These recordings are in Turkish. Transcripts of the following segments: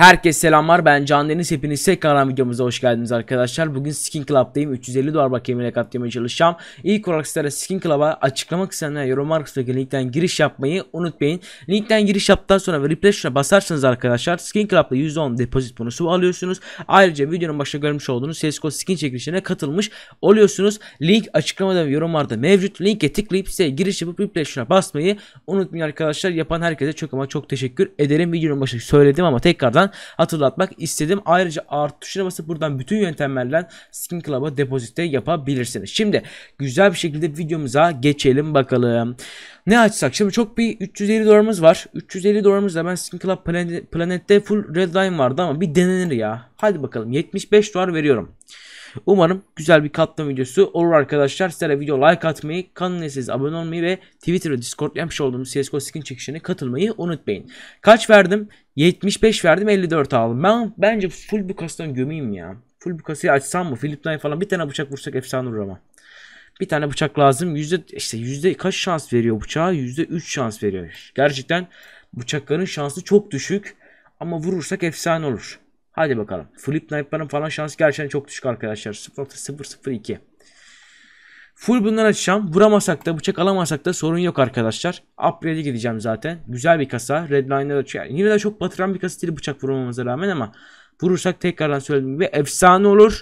Herkes selamlar ben Can Deniz hepiniz tekrar videomuza hoş geldiniz arkadaşlar. Bugün Skin Club'dayım 350 dolar bakiyemiyle katlamaya çalışacağım. İlk olarak sizlere Skin Club'a açıklama kısmına yorumlar kısmındaki linkten giriş yapmayı unutmayın. Linkten giriş yaptıktan sonra ve replay tuşuna basarsanız arkadaşlar Skin Club'da %10 depozit bonusu alıyorsunuz. Ayrıca videonun başında görmüş olduğunuz CSGO skin çekilişine katılmış oluyorsunuz. Link açıklamada ve yorumlarda mevcut. Linke tıklayıp size giriş yapıp replay tuşuna basmayı unutmayın arkadaşlar. Yapan herkese çok ama çok teşekkür ederim. Videonun başında söyledim ama tekrardan tekrardan hatırlatmak istedim. Ayrıca artı tuşuna basıp buradan bütün yöntemlerle Skin Club'a depozite yapabilirsiniz. Şimdi güzel bir şekilde videomuza geçelim bakalım. Ne açsak? Şimdi çok bir 350 dolarımız var. 350 dolarımızla ben Skin Club Planet, Planet'te full redline vardı ama bir denenir ya. Hadi bakalım 75 dolar veriyorum. Umarım güzel bir katlama videosu olur arkadaşlar. Sizlere video like atmayı, kanalına abone olmayı ve Twitter ve Discord yapmış olduğumuz CSGO skin çekişine katılmayı unutmayın. Kaç verdim? 75 verdim 54 aldım. Ben bence full bu kastan gömeyim ya. Full bu kasayı açsam mı? Philip Nye falan bir tane bıçak vursak efsane olur ama. Bir tane bıçak lazım. Yüzde işte yüzde kaç şans veriyor bıçağa? Yüzde 3 şans veriyor. Gerçekten bıçakların şansı çok düşük. Ama vurursak efsane olur. Hadi bakalım. Flip knife'ların falan şansı gerçekten çok düşük arkadaşlar. 0.002. Full bundan açacağım. Vuramasak da bıçak alamasak da sorun yok arkadaşlar. Upgrade'e gideceğim zaten. Güzel bir kasa. Redline'da da yani yine de çok batıran bir kasa değil bıçak vurmamamıza rağmen ama vurursak tekrardan söylediğim gibi efsane olur.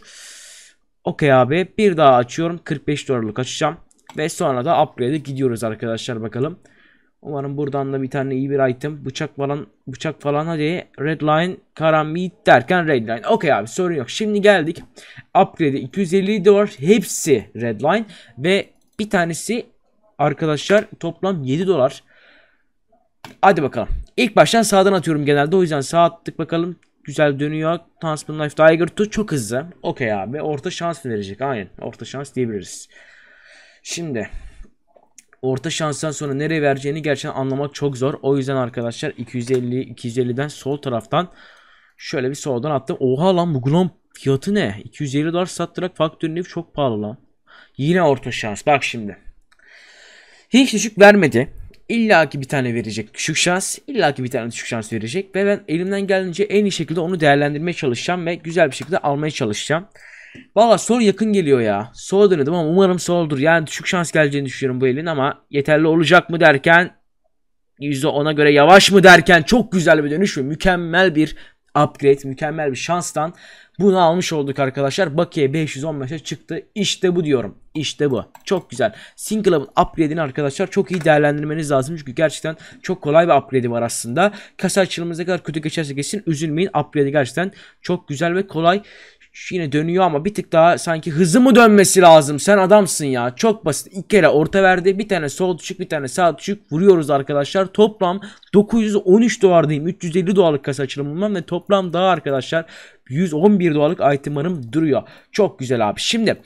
Okey abi. Bir daha açıyorum. 45 dolarlık açacağım. Ve sonra da upgrade'e gidiyoruz arkadaşlar bakalım. Umarım buradan da bir tane iyi bir item. Bıçak falan bıçak falan hadi. Redline karamit derken Redline. Okey abi sorun yok. Şimdi geldik. Upgrade'e 250 dolar. Hepsi Redline. Ve bir tanesi arkadaşlar toplam 7 dolar. Hadi bakalım. İlk baştan sağdan atıyorum genelde. O yüzden sağ attık bakalım. Güzel dönüyor. Tansman Life Tiger 2 çok hızlı. Okey abi. Orta şans verecek. Aynen. Orta şans diyebiliriz. Şimdi orta şanstan sonra nereye vereceğini gerçekten anlamak çok zor. O yüzden arkadaşlar 250 250'den sol taraftan şöyle bir soldan attım. Oha lan bu Glomp fiyatı ne? 250 dolar sattırak faktörünü çok pahalı lan. Yine orta şans. Bak şimdi. Hiç düşük vermedi. İlla ki bir tane verecek düşük şans. İlla ki bir tane düşük şans verecek. Ve ben elimden geldiğince en iyi şekilde onu değerlendirmeye çalışacağım. Ve güzel bir şekilde almaya çalışacağım. Valla sol yakın geliyor ya. Sol denedim ama umarım soldur. Yani düşük şans geleceğini düşünüyorum bu elin ama yeterli olacak mı derken %10'a göre yavaş mı derken çok güzel bir dönüş ve mükemmel bir upgrade, mükemmel bir şanstan bunu almış olduk arkadaşlar. Bakiye 515'e çıktı. İşte bu diyorum. İşte bu. Çok güzel. Sin upgrade'ini arkadaşlar çok iyi değerlendirmeniz lazım. Çünkü gerçekten çok kolay bir upgrade'i var aslında. Kasa açılımınız kadar kötü geçerse geçsin üzülmeyin. Upgrade'i gerçekten çok güzel ve kolay. Yine dönüyor ama bir tık daha sanki hızı mı dönmesi lazım? Sen adamsın ya. Çok basit. İki kere orta verdi. Bir tane sol düşük bir tane sağ düşük vuruyoruz arkadaşlar. Toplam 913 dolardayım. 350 dolarlık kasa açılımından ve toplam daha arkadaşlar 111 dolarlık itemlarım duruyor. Çok güzel abi. Şimdi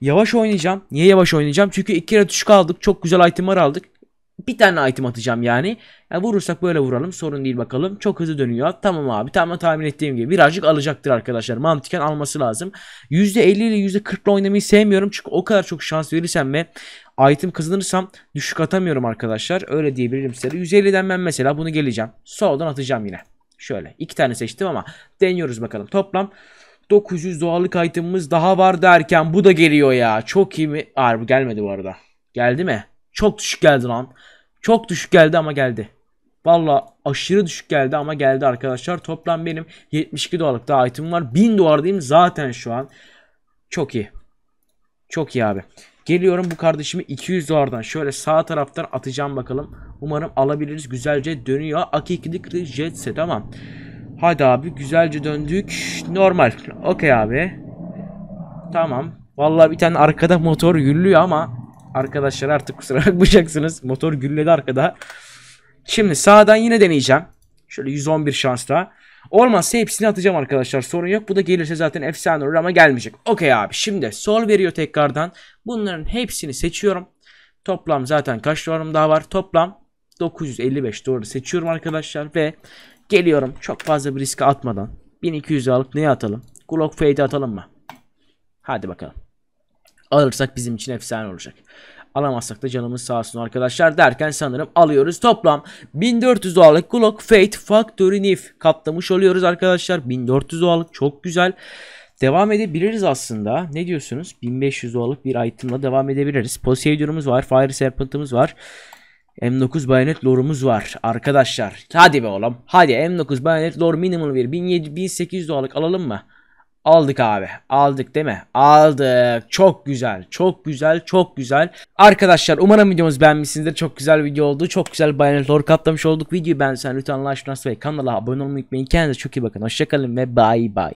yavaş oynayacağım. Niye yavaş oynayacağım? Çünkü iki kere düşük aldık. Çok güzel itemlar aldık bir tane item atacağım yani. yani. Vurursak böyle vuralım sorun değil bakalım. Çok hızlı dönüyor. Tamam abi tamam tahmin ettiğim gibi birazcık alacaktır arkadaşlar. Mantıken alması lazım. %50 ile %40 oynamayı sevmiyorum. Çünkü o kadar çok şans verirsem ve item kazanırsam düşük atamıyorum arkadaşlar. Öyle diyebilirim size. 150'den ben mesela bunu geleceğim. Soldan atacağım yine. Şöyle iki tane seçtim ama deniyoruz bakalım. Toplam 900 doğallık itemimiz daha var derken bu da geliyor ya. Çok iyi mi? Harbi gelmedi bu arada. Geldi mi? Çok düşük geldi lan. Çok düşük geldi ama geldi. Valla aşırı düşük geldi ama geldi arkadaşlar. Toplam benim 72 dolarlık daha item var. 1000 dolardayım zaten şu an. Çok iyi. Çok iyi abi. Geliyorum bu kardeşimi 200 dolardan şöyle sağ taraftan atacağım bakalım. Umarım alabiliriz. Güzelce dönüyor. Akikilik jet tamam. Hadi abi güzelce döndük. Normal. Okey abi. Tamam. Vallahi bir tane arkada motor yürüyor ama Arkadaşlar artık kusura bakmayacaksınız. Motor gülledi arkada. Şimdi sağdan yine deneyeceğim. Şöyle 111 şansla. Olmazsa hepsini atacağım arkadaşlar. Sorun yok. Bu da gelirse zaten efsane olur ama gelmeyecek. Okey abi. Şimdi sol veriyor tekrardan. Bunların hepsini seçiyorum. Toplam zaten kaç dolarım daha var? Toplam 955 doğru seçiyorum arkadaşlar ve geliyorum çok fazla bir riske atmadan 1200 alıp neye atalım? Glock Fade'e atalım mı? Hadi bakalım. Alırsak bizim için efsane olacak. Alamazsak da canımız sağ olsun arkadaşlar derken sanırım alıyoruz. Toplam 1400 dolarlık Glock Fate Factory Nif katlamış oluyoruz arkadaşlar. 1400 dolarlık çok güzel. Devam edebiliriz aslında. Ne diyorsunuz? 1500 dolarlık bir itemla devam edebiliriz. Poseidon'umuz var. Fire Serpent'ımız var. M9 bayonet lore'umuz var arkadaşlar. Hadi be oğlum. Hadi M9 bayonet lore minimum bir 1700 1800 dolarlık alalım mı? Aldık abi. Aldık değil mi? Aldık. Çok güzel. Çok güzel. Çok güzel. Arkadaşlar umarım videomuz beğenmişsinizdir. Çok güzel video oldu. Çok güzel bayanet lore katlamış olduk. Videoyu beğendiysen lütfen like, ve kanala abone olmayı unutmayın. Kendinize çok iyi bakın. Hoşçakalın ve bye bye.